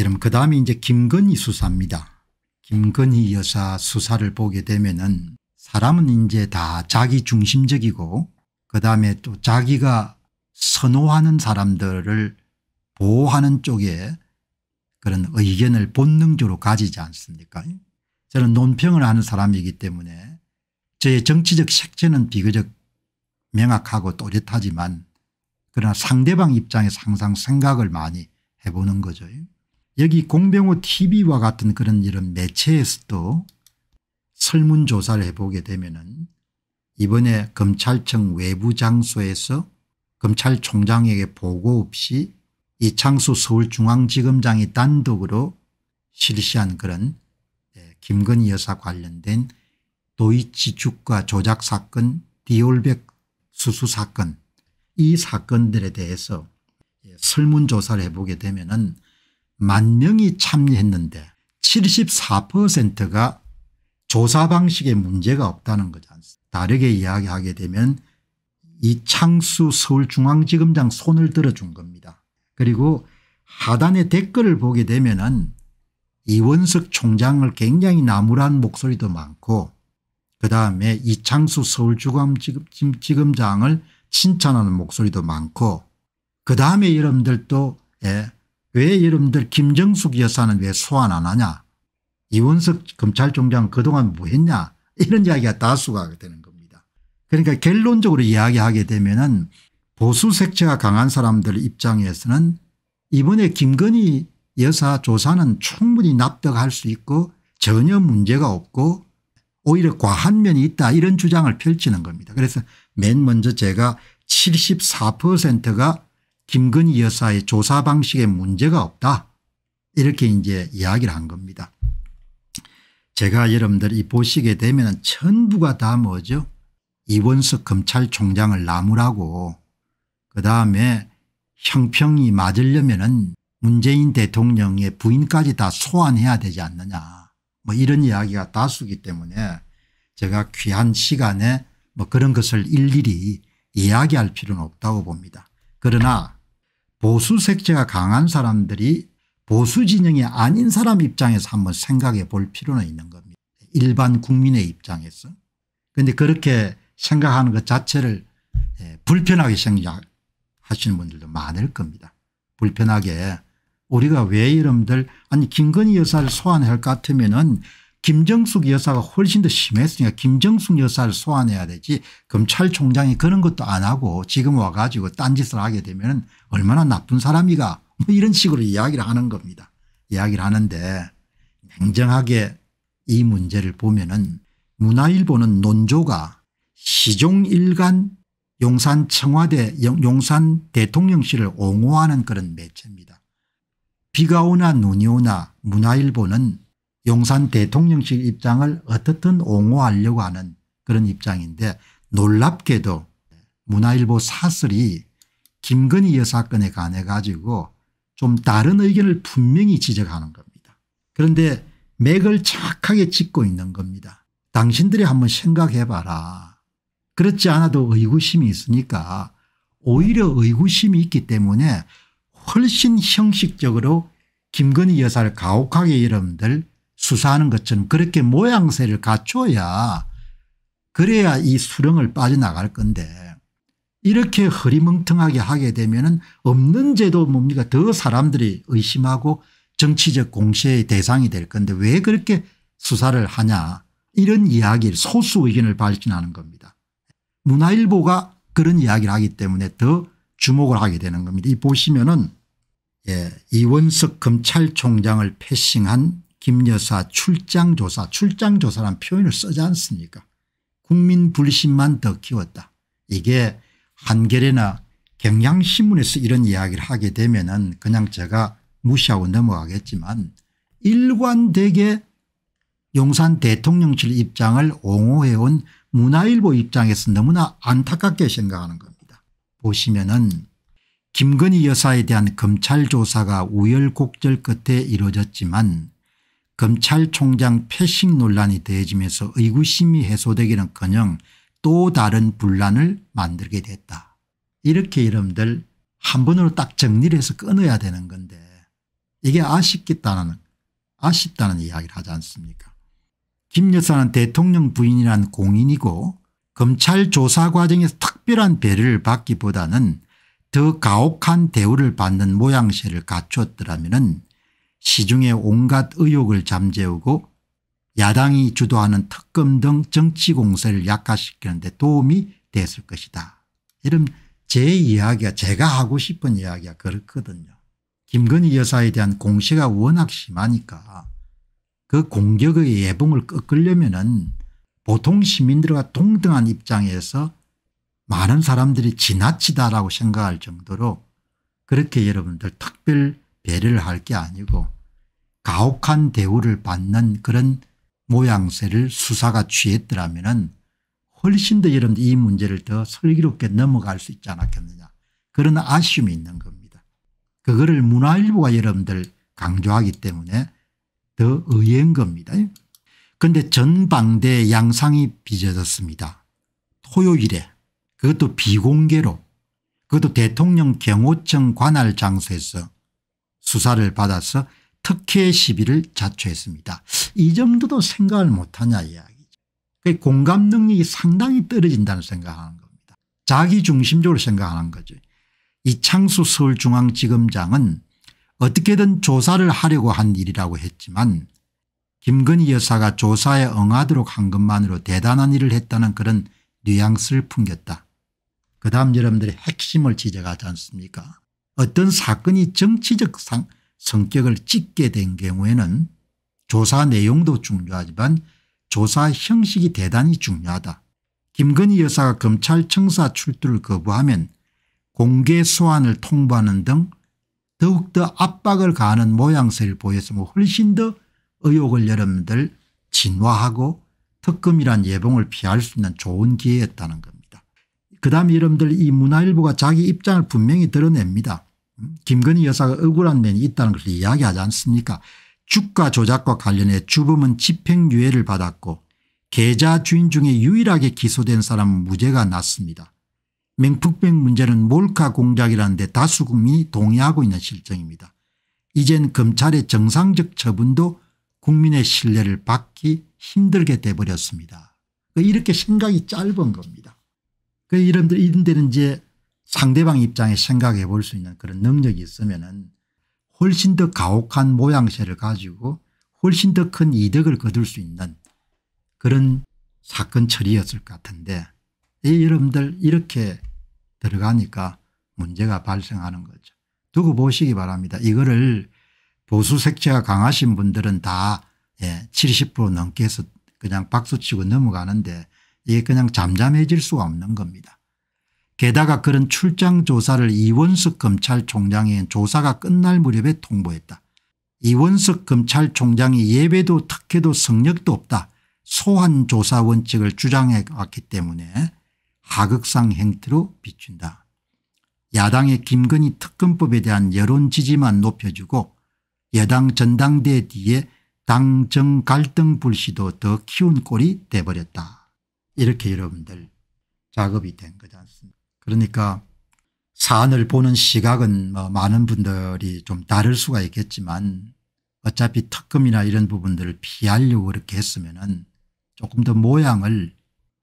여러분 그 다음에 이제 김건희 수사입니다. 김건희 여사 수사를 보게 되면은 사람은 이제 다 자기 중심적이고 그 다음에 또 자기가 선호하는 사람들을 보호하는 쪽에 그런 의견을 본능적으로 가지지 않습니까 저는 논평을 하는 사람이기 때문에 저의 정치적 색채는 비교적 명확하고 또렷하지만 그러나 상대방 입장에서 항상 생각을 많이 해보는 거죠. 여기 공병호 tv와 같은 그런 이런 매체에서도 설문조사를 해보게 되면 은 이번에 검찰청 외부 장소에서 검찰총장에게 보고 없이 이창수 서울중앙지검장이 단독으로 실시한 그런 예, 김건희 여사 관련된 도이치 주가 조작 사건 디올백 수수 사건 이 사건들에 대해서 예, 설문조사를 해보게 되면 은만 명이 참여했는데 74%가 조사 방식에 문제가 없다는 거지 않습니까 다르게 이야기하게 되면 이창수 서울중앙지검장 손을 들어준 겁니다. 그리고 하단의 댓글을 보게 되면 은 이원석 총장을 굉장히 나무란 목소리도 많고 그다음에 이창수 서울중앙지검장을 칭찬하는 목소리도 많고 그다음에 여러분들 또 예, 왜 여러분들 김정숙 여사는 왜 소환 안 하냐 이원석 검찰총장 그동안 뭐 했냐 이런 이야기가 다수가 되는 겁니다. 그러니까 결론적으로 이야기하게 되면 은 보수 색채가 강한 사람들 입장에서는 이번에 김건희 여사 조사는 충분히 납득할 수 있고 전혀 문제가 없고 오히려 과한 면이 있다 이런 주장을 펼치는 겁니다. 그래서 맨 먼저 제가 74%가 김건희 여사의 조사 방식에 문제가 없다 이렇게 이제 이야기를 한 겁니다. 제가 여러분들이 보시게 되면 전부가 다 뭐죠 이원석 검찰총장을 나무라고 그다음에 형평이 맞으려면 문재인 대통령의 부인까지 다 소환해야 되지 않느냐 뭐 이런 이야기가 다수기 때문에 제가 귀한 시간에 뭐 그런 것을 일일이 이야기할 필요는 없다고 봅니다. 그러나 보수 색채가 강한 사람들이 보수 진영이 아닌 사람 입장에서 한번 생각해 볼 필요는 있는 겁니다. 일반 국민의 입장에서. 그런데 그렇게 생각하는 것 자체를 예, 불편하게 생각하시는 분들도 많을 겁니다. 불편하게 우리가 왜 이름들 아니 김건희 여사를 소환할 것 같으면 은 김정숙 여사가 훨씬 더 심했으니까 김정숙 여사를 소환해야 되지 검찰총장이 그런 것도 안 하고 지금 와가지고 딴짓을 하게 되면 얼마나 나쁜 사람이가 뭐 이런 식으로 이야기를 하는 겁니다. 이야기를 하는데 냉정하게 이 문제를 보면은 문화일보는 논조가 시종일관 용산 청와대 용산 대통령실을 옹호하는 그런 매체입니다. 비가 오나 눈이 오나 문화일보는 용산 대통령실 입장을 어떻든 옹호하려고 하는 그런 입장인데 놀랍게도 문화일보 사설이 김건희 여사건에 관해 가지고 좀 다른 의견을 분명히 지적하는 겁니다. 그런데 맥을 정확하게 짚고 있는 겁니다. 당신들이 한번 생각해 봐라. 그렇지 않아도 의구심이 있으니까 오히려 의구심이 있기 때문에 훨씬 형식적으로 김건희 여사를 가혹하게 여러분들 수사하는 것처럼 그렇게 모양새를 갖춰야 그래야 이수령을 빠져나갈 건데 이렇게 허리멍텅하게 하게 되면 은 없는 제도 뭡니까 더 사람들이 의심하고 정치적 공세의 대상이 될 건데 왜 그렇게 수사를 하냐 이런 이야기를 소수 의견을 발진하는 겁니다. 문화일보가 그런 이야기를 하기 때문에 더 주목을 하게 되는 겁니다. 이 보시면은 예, 이원석 검찰총장을 패싱한 김 여사 출장조사 출장조사란 표현을 쓰지 않습니까 국민 불신만 더 키웠다. 이게 한겨레나 경향신문에서 이런 이야기를 하게 되면 은 그냥 제가 무시하고 넘어가겠지만 일관되게 용산 대통령실 입장을 옹호해온 문화일보 입장에서 너무나 안타깝게 생각하는 겁니다. 보시면 은 김건희 여사에 대한 검찰 조사가 우열곡절 끝에 이루어졌지만 검찰총장 패싱 논란이 대해지면서 의구심이 해소되기는커녕 또 다른 분란을 만들게 됐다. 이렇게 여러분들 한 번으로 딱 정리를 해서 끊어야 되는 건데 이게 아쉽겠다는 아쉽다는 이야기를 하지 않습니까 김 여사는 대통령 부인이란 공인이고 검찰 조사 과정에서 특별한 배려를 받기보다는 더 가혹한 대우를 받는 모양새를 갖추었더라면 시중의 온갖 의혹을 잠재우고 야당이 주도하는 특검 등 정치 공세를 약화시키는 데 도움이 됐을 것이다. 이런 제 이야기가 제가 하고 싶은 이야기가 그렇거든요. 김건희 여사에 대한 공세가 워낙 심하니까 그 공격의 예봉을 꺾으려면 은 보통 시민들과 동등한 입장에서 많은 사람들이 지나치다라고 생각할 정도로 그렇게 여러분들 특별 배려를 할 게 아니고 가혹한 대우를 받는 그런 모양새를 수사가 취했더라면 훨씬 더 여러분들 이 문제를 더 슬기롭게 넘어갈 수 있지 않았겠느냐 그런 아쉬움이 있는 겁니다. 그거를 문화일보가 여러분들 강조하기 때문에 더 의외인 겁니다. 그런데 전방대 양상이 빚어졌습니다. 토요일에 그것도 비공개로 그것도 대통령 경호청 관할 장소에서 수사를 받아서 특혜 시비를 자초했습니다. 이 정도도 생각을 못하냐 이야기죠. 그 공감 능력이 상당히 떨어진다는 생각하는 겁니다. 자기 중심적으로 생각하는 거죠. 이창수 서울중앙지검장은 어떻게든 조사를 하려고 한 일이라고 했지만 김건희 여사가 조사에 응하도록 한 것만으로 대단한 일을 했다는 그런 뉘앙스를 풍겼다. 그 다음 여러분들이 핵심을 지적하지 않습니까 어떤 사건이 정치적 상, 성격을 찍게 된 경우에는 조사 내용도 중요하지만 조사 형식이 대단히 중요하다. 김건희 여사가 검찰청사 출두를 거부하면 공개 소환을 통보하는 등 더욱더 압박을 가하는 모양새를 보였으면 훨씬 더 의혹을 여러분들 진화하고 특검이란 예봉을 피할 수 있는 좋은 기회였다는 겁니다. 그다음 이름들 이 문화일보가 자기 입장을 분명히 드러냅니다. 음, 김건희 여사가 억울한 면이 있다는 것을 이야기하지 않습니까 주가 조작과 관련해 주범은 집행유예를 받았고 계좌 주인 중에 유일하게 기소된 사람은 무죄가 났습니다. 맹북백 문제는 몰카 공작이라는데 다수 국민이 동의하고 있는 실정입니다. 이젠 검찰의 정상적 처분도 국민의 신뢰를 받기 힘들게 돼버렸습니다. 이렇게 생각이 짧은 겁니다. 그 이름들 이런데는 이제 상대방 입장에 생각해 볼 수 있는 그런 능력이 있으면은 훨씬 더 가혹한 모양새를 가지고 훨씬 더 큰 이득을 거둘 수 있는 그런 사건 처리였을 것 같은데 이 여러분들 이렇게 들어가니까 문제가 발생하는 거죠. 두고 보시기 바랍니다. 이거를 보수 색채가 강하신 분들은 다 예, 70% 넘게 해서 그냥 박수치고 넘어가는데 이게 그냥 잠잠해질 수가 없는 겁니다. 게다가 그런 출장 조사를 이원석 검찰총장이 조사가 끝날 무렵에 통보했다. 이원석 검찰총장이 예배도 특혜도 성력도 없다. 소환조사 원칙을 주장해 왔기 때문에 하극상 행태로 비춘다. 야당의 김건희 특검법에 대한 여론 지지만 높여주고 여당 전당대 뒤에 당정 갈등 불씨도 더 키운 꼴이 돼버렸다. 이렇게 여러분들 작업이 된 거지 않습니까 그러니까 사안을 보는 시각은 뭐 많은 분들이 좀 다를 수가 있겠지만 어차피 특검이나 이런 부분들을 피하려고 그렇게 했으면 은 조금 더 모양을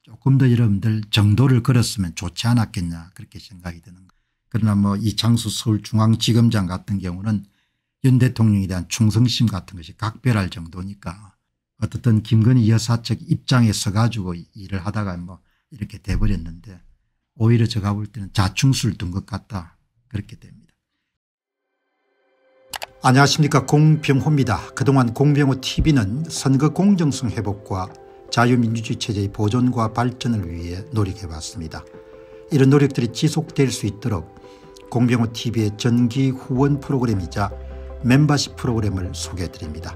조금 더 여러분들 정도를 걸었으면 좋지 않았겠냐 그렇게 생각이 드는 거예요. 그러나 뭐 이창수 서울중앙지검장 같은 경우는 윤 대통령에 대한 충성심 같은 것이 각별할 정도니까 어떻든 김건희 여사 측 입장에 서가지고 일을 하다가 뭐 이렇게 돼버렸는데 오히려 제가 볼 때는 자충수를 둔 것 같다 그렇게 됩니다. 안녕하십니까 공병호입니다. 그동안 공병호 tv는 선거 공정성 회복과 자유민주주의 체제의 보존과 발전을 위해 노력해왔습니다. 이런 노력들이 지속될 수 있도록 공병호 tv의 전기 후원 프로그램이자 멤버십 프로그램을 소개해드립니다.